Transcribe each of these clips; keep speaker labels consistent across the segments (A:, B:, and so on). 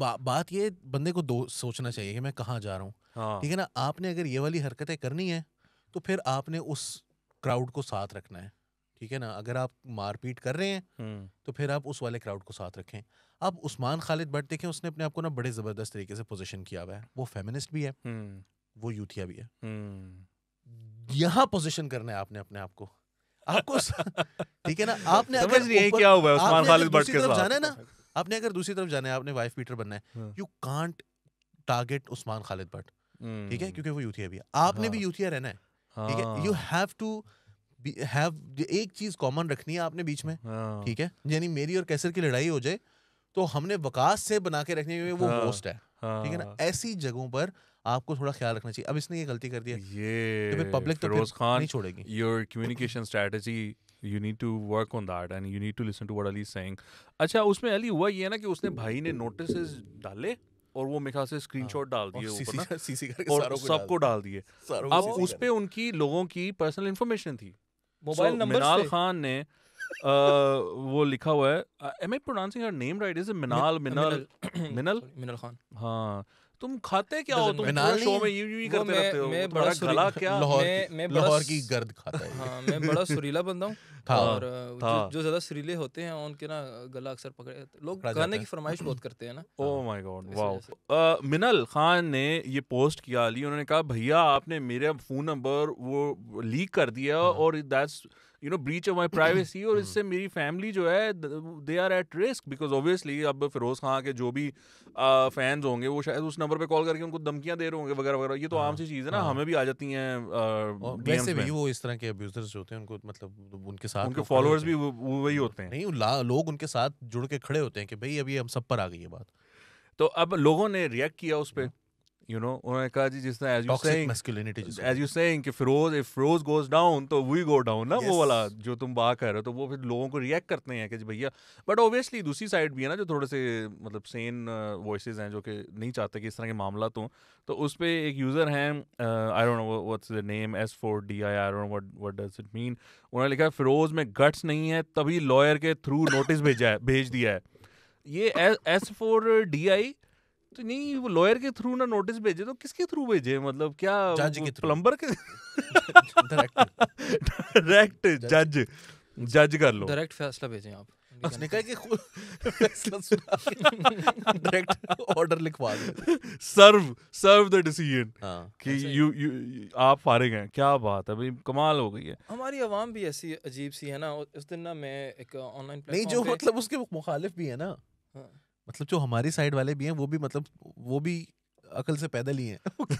A: बा, बात ये बंदे को दो सोचना चाहिए कि मैं कहाँ जा रहा हूँ हाँ। ठीक है ना आपने अगर ये वाली हरकतें करनी है तो फिर आपने उस क्राउड को साथ रखना है ठीक है ना अगर आप मारपीट कर रहे हैं हम्म। तो फिर आप उस वाले क्राउड को साथ रखें आप उस्मान खालिद भट्ट देखें उसने अपने आप को ना बड़े ज़बरदस्त तरीके से पोजिशन किया हुआ है वो फेमिनिस्ट भी है हम्म। वो यूथिया भी है हम्म। यहाँ पोजिशन करना है आपने अपने आप को आपको ठीक है ना आपने अगर क्या हुआ है उस्मान खालिद भट्ट के साथ जाना है ना आपने अगर दूसरी तरफ जाना है आपने वाइफ पीटर बनना है you can't target Usman Khalid Bhatt ठीक है क्योंकि वो यूथिया भी है आपने हाँ। भी यूथिया रहना है ठीक हाँ। है यू हैव टू हैव एक चीज कॉमन रखनी है आपने बीच में हाँ। ठीक है यानी मेरी और कैसर की लड़ाई हो जाए तो हमने वकास से बना के रखने में वो होस्ट हाँ। है ठीक है ना हाँ। ऐसी जगहों पर आपको थोड़ा ख्याल रखना चाहिए अब इसने ये गलती कर दिया
B: ये तो पब्लिक तो खान नहीं छोड़ेगी your communication strategy you need to work on that and you need to listen to word Ali saying अच्छा उसमें अली हुआ ये ना कि उसने भाई ने नोटिस डाले और वो मेरे ख्याल से स्क्रीनशॉट हाँ, डाल दिए और सबको डाल दिए अब उस पर उनकी लोगों की पर्सनल इन्फॉर्मेशन थी मोबाइल नंबर खान ने वो लिखा हुआ है am I pronouncing her name right is Minal Minal Minal
C: मिनल खान हाँ तुम खाते क्या हो तुम शो में यू यू ही करते रहते हो मैं बड़ा गला क्या मैं मैं लाहौर की गर्द खाता है हां मैं बड़ा सुरीला बंदा हूं और जो जो ज्यादा सुरीले होते हैं उनके ना गला अक्सर पकड़े लोग गाने की फरमाइश बहुत करते हैं ना ओह माय गॉड
B: वाओ मिनल खान ने ये पोस्ट किया अली उन्होंने कहा भैया आपने मेरे फोन नंबर वो लीक कर दिया हाँ। और that's you know breach of my privacy और mm-hmm. इससे मेरी फैमिली जो है they are at risk because obviously अब फिरोज खां के जो भी फैंस होंगे वो शायद उस नंबर पे कॉल करके उनको धमकियां दे रहे होंगे वगैरह वगैरह ये तो आम हाँ, सी चीज़ है ना हाँ। हमें भी आ जाती
A: हैं वैसे भी वो इस तरह के अब्यूजर्स होते हैं उनको मतलब उनके साथ उनके फॉलोअर्स भी
B: वही होते हैं नहीं लोग उनके साथ जुड़ के खड़े होते हैं कि भाई अभी हम सब पर आ गई है बात तो अब लोगों ने रिएक्ट किया उस पर यू नो उन्होंने कहा जी जिस तरह as you saying as you saying कि Firoz if Firoz goes down तो वी गो डाउन ना yes. वो वाला जो तुम बात कर रहे हो तो वो फिर लोगों को रिएक्ट करते हैं कि जी भैया बट ऑब्वियसली दूसरी साइड भी है ना जो थोड़े से मतलब सेन वॉइस uh, हैं जो कि नहीं चाहते कि इस तरह के मामला हों तो, तो उस पर एक यूज़र हैं I don't know what's the name S four D I I don't what what does it mean उन्होंने लिखा फिरोज में गट्स नहीं है तभी लॉयर के थ्रू नोटिस भेजा है भेज दिया है ये एस फोर डी आई तो नहीं वो लॉयर के थ्रू ना नोटिस भेजे तो किसके थ्रू भेजे मतलब क्या जज के प्लम्बर के डायरेक्ट जज जज कर लो डायरेक्ट फैसला
C: भेजे आप उसने कहा कि फैसला सुना डायरेक्ट ऑर्डर लिखवा दे
B: सर्व सर्व द डिसीजन कि यू यू आप फारिग हैं क्या बात है भाई कमाल हो गई है
C: हमारी आवाम भी ऐसी अजीब सी है ना उस दिन ना मैं एक ऑनलाइन नहीं जो मतलब उसके
A: मुखालिफ भी है ना हाँ। मतलब जो हमारी साइड वाले भी हैं वो भी मतलब वो भी अकल से पैदल ही हैं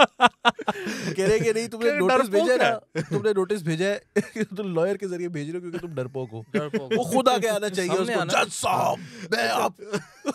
A: कह रहे कि नहीं तुमने नोटिस भेजा ना तुमने नोटिस भेजा है तुम लॉयर के जरिए भेज रहे हो क्योंकि तुम डरपोक हो वो खुद आगे आना चाहिए उसको जज साहब मैं अच्छा। आप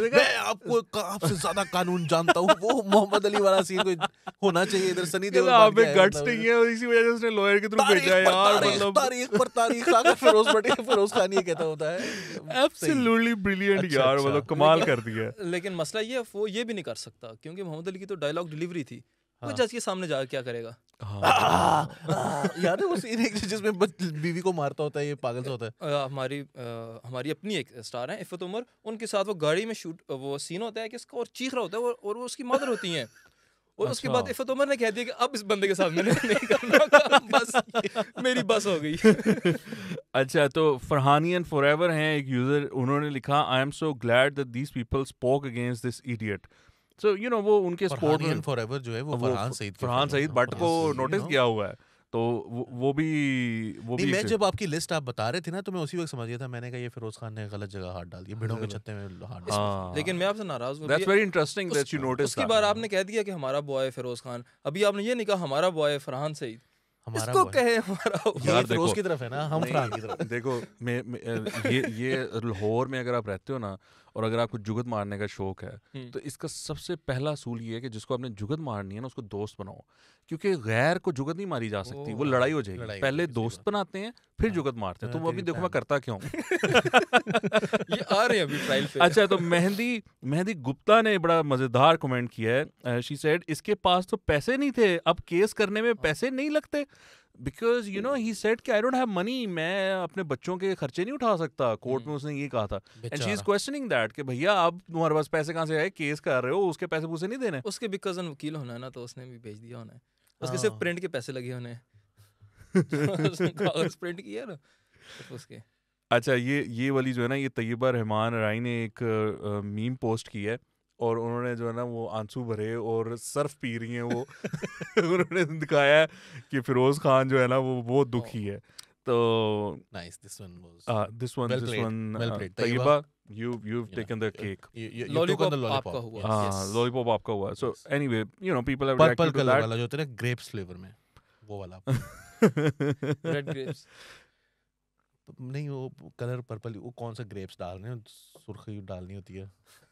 A: मैं आपको आपसे ज्यादा कानून जानता हूँ वो मोहम्मद अली वाला सीन कोई होना चाहिए
B: इधर सनी देओल तो आप में गट्स मतलब नहीं
A: है और इसी वजह से उसने लॉयर के थ्रू भेजा यार मतलब तारीख पर तारीख
B: आकर फिरोज बटे फिरोज खान ये कहता होता
C: है एब्सोल्युटली ब्रिलियंट अच्छा, यार अच्छा। मतलब कमाल कर दिया लेकिन मसला ये वो ये भी नहीं कर सकता क्योंकि मोहम्मद अली की तो डायलॉग डिलीवरी थी वो हाँ। जज के सामने जाकर क्या करेगा हाँ। याद है वो सीन एक जिसमें बीवी को मारता होता है ये पागल सा होता है आ, हमारी आ, हमारी अपनी एक स्टार है इफ़त उमर उनके साथ वो गाड़ी में शूट वो सीन होता है कि उसका और चीख रहा होता है और वो उसकी मदर होती हैं और अच्छा। उसके बाद अच्छा। इफत उमर ने कह दिया कि अब इस बंदे के साथ मैंने नहीं करना बस मेरी बस हो गई
B: अच्छा तो फरहानियन फॉरएवर हैं एक यूज़र उन्होंने लिखा I am so glad that these people spoke against this idiot so you know वो उनके स्पोर्ट में फॉरएवर जो है वो फरहान सईद फरहान सईद बट को नोटिस किया हुआ है तो वो, वो भी वो भी मैं जब आपकी
A: लिस्ट आप बता रहे थे ना तो मैं उसी वक्त समझ गया था मैंने कहा ये फिरोज खान ने गलत जगह हाथ डाल दिया भिड़ों के छत्ते में हाथ डाल
C: लेकिन मैं आपसे नाराज हूं that's very interesting that you notice उसके बाद आपने कह दिया कि हमारा बॉय फिरोज खान अभी आपने ये नहीं कहा हमारा बॉय फरहान सईद इसको कहे हमारा यार देखो की तरफ है ना हम फरहान की तरफ देखो
B: मैं ये ये लाहौर में अगर आप रहते हो ना और अगर आपको जुगत मारने का शौक है हम्म। तो इसका सबसे पहला असूल ये है कि जिसको आपने जुगत मारनी है ना उसको दोस्त बनाओ क्योंकि गैर को जुगत नहीं मारी जा सकती वो लड़ाई हो जाएगी पहले दोस्त बनाते हैं फिर हाँ। जुगत मारते हैं तो हाँ, वो अभी देखो मैं करता क्यों ये आ रहे हैं अभी ट्रायल पे अच्छा तो मेहंदी मेहंदी गुप्ता ने बड़ा मजेदार कमेंट किया है शी सेड इसके पास तो पैसे नहीं थे अब केस करने में हाँ। पैसे नहीं लगते because you know he said कि आई डोंट हैव मनी मैं अपने बच्चों के खर्चे नहीं उठा सकता कोर्ट में हम्म। उसने ये कहा था and she is questioning that कि भैया आप
C: तुम्हारे पास पैसे कहाँ से आए केस कर रहे हो उसके पैसे पूसे नहीं देने उसके बिकॉज वकील होना ना तो उसने भी भेज दिया होना उसके सिर्फ प्रिंट हाँ। के पैसे लगे होने प्रिंट किया ना उसके
B: अच्छा ये ये वाली जो है ना ये तैयबा रहमान राय ने एक मीम पोस्ट की है और उन्होंने जो है ना वो आंसू भरे और सर्फ पी रही हैं वो उन्होंने दिखाया कि फिरोज खान जो है ना वो बहुत दुखी oh. है तो nice this one was this one this one Tayyaba you you have taken the cake
A: lollipop आपका हुआ हां ah,
B: लॉलीपॉप आपका हुआ so anyway you know people have reacted to that वाला जो तेरे ग्रेप्स फ्लेवर में वो वाला
A: रेड ग्रेप्स नहीं वो कलर पर्पल वो कौन सा ग्रेप्स डाल रहे हैं सुर्खी डालनी होती है